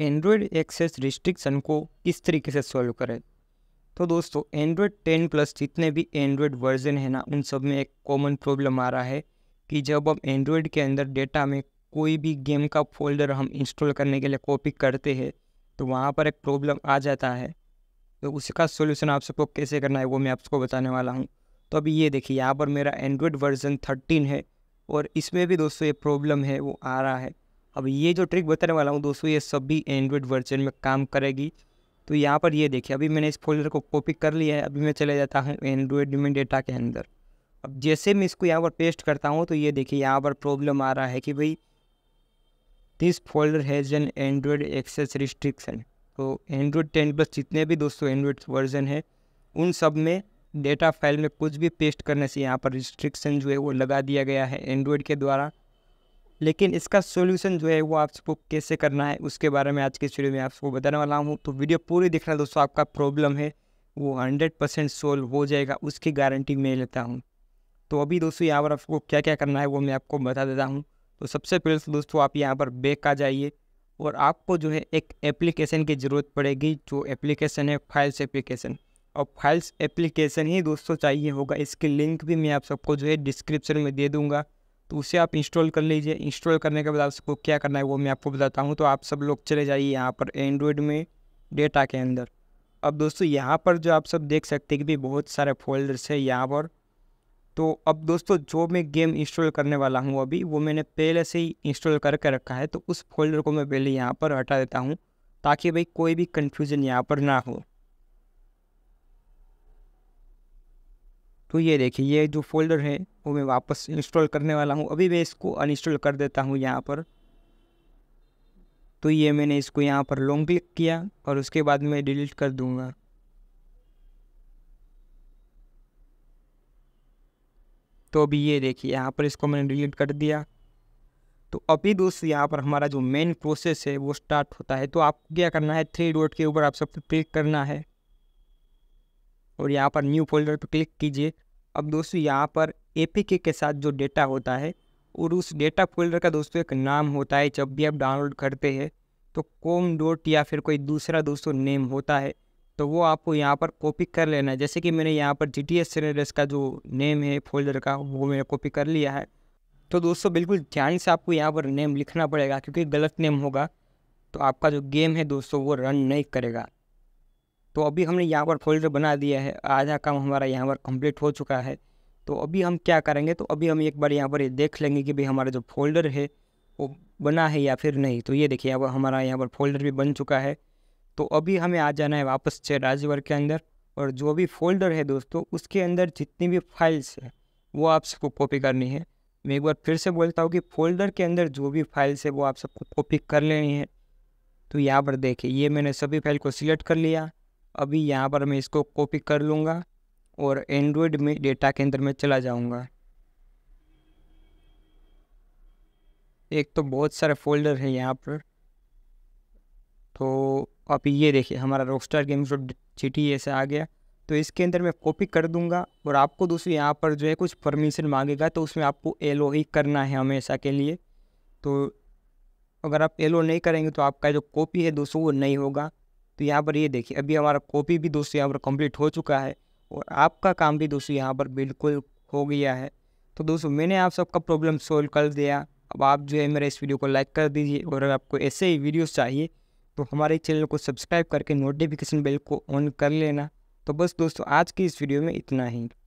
Android access restriction को किस तरीके से सॉल्व करें तो दोस्तों एंड्रॉयड टेन प्लस जितने भी एंड्रॉयड वर्जन है ना उन सब में एक कॉमन प्रॉब्लम आ रहा है कि जब हम एंड्रॉयड के अंदर डेटा में कोई भी गेम का फोल्डर हम इंस्टॉल करने के लिए कॉपी करते हैं तो वहाँ पर एक प्रॉब्लम आ जाता है तो उसका सोल्यूशन आप सबको कैसे करना है वो मैं आपको बताने वाला हूँ तो अभी ये देखिए यहाँ पर मेरा एंड्रॉयड वर्जन थर्टीन है और इसमें भी दोस्तों ये प्रॉब्लम है वो आ रहा है अब ये जो ट्रिक बताने वाला हूँ दोस्तों ये सभी एंड्रॉयड वर्जन में काम करेगी तो यहाँ पर ये देखिए अभी मैंने इस फोल्डर को कॉपी कर लिया है अभी मैं चले जाता हूँ एंड्रॉयड में डेटा के अंदर अब जैसे मैं इसको यहाँ पर पेस्ट करता हूँ तो ये देखिए यहाँ पर प्रॉब्लम आ रहा है कि भाई this folder has an android access restriction तो एंड्रॉयड टेन प्लस जितने भी दोस्तों एंड्रॉयड वर्जन है उन सब में डेटा फाइल में कुछ भी पेस्ट करने से यहाँ पर रिस्ट्रिक्शन जो है वो लगा दिया गया है एंड्रॉयड के द्वारा लेकिन इसका सोल्यूशन जो है वो आप सबको कैसे करना है उसके बारे में आज के वीडियो में आपको बताने वाला हूँ तो वीडियो पूरी दिख है दोस्तों आपका प्रॉब्लम है वो हंड्रेड परसेंट सोल्व हो जाएगा उसकी गारंटी मैं लेता हूँ तो अभी दोस्तों यहाँ पर आपको क्या क्या करना है वो मैं आपको बता देता हूँ तो सबसे पहले तो दोस्तों आप यहाँ पर बैक आ जाइए और आपको जो है एक एप्लीकेशन की ज़रूरत पड़ेगी जो एप्लीकेशन है फाइल्स एप्लीकेशन और फाइल्स एप्लीकेशन ही दोस्तों चाहिए होगा इसकी लिंक भी मैं आप सबको जो है डिस्क्रिप्शन में दे दूँगा तो उसे आप इंस्टॉल कर लीजिए इंस्टॉल करने के बाद आपको क्या करना है वो मैं आपको बताता हूँ तो आप सब लोग चले जाइए यहाँ पर एंड्रॉयड में डेटा के अंदर अब दोस्तों यहाँ पर जो आप सब देख सकते हैं कि भी बहुत सारे फोल्डर्स है यहाँ पर तो अब दोस्तों जो मैं गेम इंस्टॉल करने वाला हूँ अभी वो मैंने पहले से ही इंस्टॉल करके रखा है तो उस फोल्डर को मैं पहले यहाँ पर हटा देता हूँ ताकि भाई कोई भी कन्फ्यूज़न यहाँ पर ना हो तो ये देखिए ये जो फोल्डर है वो मैं वापस इंस्टॉल करने वाला हूँ अभी मैं इसको अनइंस्टॉल कर देता हूँ यहाँ पर तो ये मैंने इसको यहाँ पर लॉन्ग क्लिक किया और उसके बाद मैं डिलीट कर दूँगा तो अभी ये देखिए यहाँ पर इसको मैंने डिलीट कर दिया तो अभी दोस्तों यहाँ पर हमारा जो मेन प्रोसेस है वो स्टार्ट होता है तो आपको क्या करना है थ्री डॉट के ऊपर आप सबको क्लिक करना है और यहाँ पर न्यू फोल्डर पर क्लिक कीजिए अब दोस्तों यहाँ पर ए के साथ जो डेटा होता है और उस डेटा फोल्डर का दोस्तों एक नाम होता है जब भी आप डाउनलोड करते हैं तो कोम डॉट या फिर कोई दूसरा दोस्तों नेम होता है तो वो आपको यहाँ पर कॉपी कर लेना है जैसे कि मैंने यहाँ पर जी टी एस का जो नेम है फोल्डर का वो मैंने कॉपी कर लिया है तो दोस्तों बिल्कुल ध्यान से आपको यहाँ पर नेम लिखना पड़ेगा क्योंकि गलत नेम होगा तो आपका जो गेम है दोस्तों वो रन नहीं करेगा तो अभी हमने यहाँ पर फोल्डर बना दिया है आधा काम हमारा यहाँ पर कंप्लीट हो चुका है तो अभी हम क्या करेंगे तो अभी हम एक बार यहाँ पर देख लेंगे कि भाई हमारा जो फोल्डर है वो बना है या फिर नहीं तो ये देखिए अब हमारा यहाँ पर फोल्डर भी बन चुका है तो अभी हमें आ जाना है वापस से राजवर के अंदर और जो भी फोल्डर है दोस्तों उसके अंदर जितनी भी फाइल्स है वो आप सबको कॉपी करनी है मैं एक बार फिर से बोलता हूँ कि फोल्डर के अंदर जो भी फाइल्स है वो आप सबको कॉपी कर लेनी है तो यहाँ पर देखिए ये मैंने सभी फाइल को सिलेक्ट कर लिया अभी यहाँ पर मैं इसको कॉपी कर लूँगा और एंड्रॉयड में डेटा केंद्र में चला जाऊंगा एक तो बहुत सारे फोल्डर है यहाँ पर तो आप ये देखिए हमारा रॉकस्टार गेम्स डॉट चिटी ऐसे आ गया तो इसके अंदर मैं कॉपी कर दूंगा और आपको दूसरी यहाँ पर जो है कुछ परमिशन मांगेगा तो उसमें आपको एलो ही e करना है हमेशा के लिए तो अगर आप एलो नहीं करेंगे तो आपका जो कॉपी है दोस्तों वो नहीं होगा तो यहाँ पर ये देखिए अभी हमारा कॉपी भी दोस्तों यहाँ पर कंप्लीट हो चुका है और आपका काम भी दोस्तों यहाँ पर बिल्कुल हो गया है तो दोस्तों मैंने आप सबका प्रॉब्लम सोल्व कर दिया अब आप जो है मेरे इस वीडियो को लाइक कर दीजिए और अगर आपको ऐसे ही वीडियोस चाहिए तो हमारे चैनल को सब्सक्राइब करके नोटिफिकेशन बेल को ऑन कर लेना तो बस दोस्तों आज की इस वीडियो में इतना ही